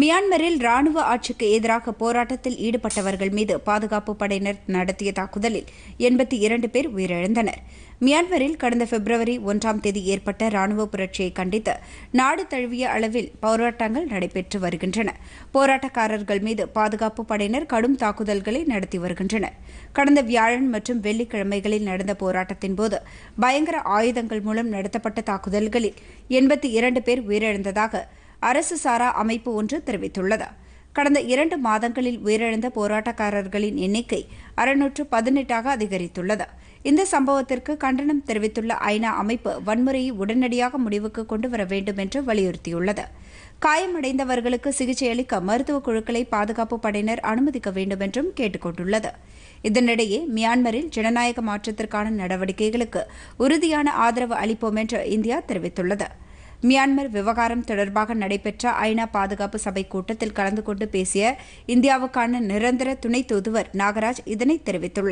மியான்மரில் ராணுவ ஆட்சிக்கு எதிராக போராட்டத்தில் ஈடுபட்டவர்கள் மீது பாதுகாப்பு படையினர் நடத்திய தாக்குதலில் எண்பத்தி இரண்டு பேர் உயிரிழந்தனர் மியான்மரில் கடந்த பிப்ரவரி ஒன்றாம் தேதி ஏற்பட்ட ராணுவ புரட்சியை கண்டித்து நாடு தழுவிய அளவில் போராட்டங்கள் நடைபெற்று வருகின்றன போராட்டக்காரர்கள் மீது பாதுகாப்பு படையினர் கடும் தாக்குதல்களை நடத்தி வருகின்றனர் கடந்த வியாழன் மற்றும் வெள்ளிக்கிழமைகளில் நடந்த போராட்டத்தின் போது பயங்கர ஆயுதங்கள் மூலம் நடத்தப்பட்ட தாக்குதல்களில் எண்பத்தி இரண்டு பேர் உயிரிழந்ததாக அரசு சாரா அமைப்பு ஒன்று தெரிவித்துள்ளது கடந்த இரண்டு மாதங்களில் உயிரிழந்த போராட்டக்காரர்களின் எண்ணிக்கை அறுநூற்று பதினெட்டாக அதிகரித்துள்ளது இந்த சம்பவத்திற்கு கண்டனம் தெரிவித்துள்ள ஐநா அமைப்பு வன்முறையை உடனடியாக முடிவுக்கு கொண்டு வர வேண்டும் என்று வலியுறுத்தியுள்ளது காயமடைந்தவர்களுக்கு சிகிச்சை அளிக்க மருத்துவக் குழுக்களை பாதுகாப்பு படையினர் அனுமதிக்க வேண்டும் என்றும் கேட்டுக் கொண்டுள்ளது இதனிடையே மியான்மரில் ஜனநாயக மாற்றத்திற்கான நடவடிக்கைகளுக்கு உறுதியான ஆதரவு அளிப்போம் என்று இந்தியா தெரிவித்துள்ளது மியான்மர் விவகாரம் தொடர்பாக நடைபெற்ற ஐநா பாதுகாப்பு சபை கூட்டத்தில் கலந்து கொண்டு பேசிய இந்தியாவுக்கான நிரந்தர துணை தூதுவர் நாகராஜ் இதனை தெரிவித்துள்ளார்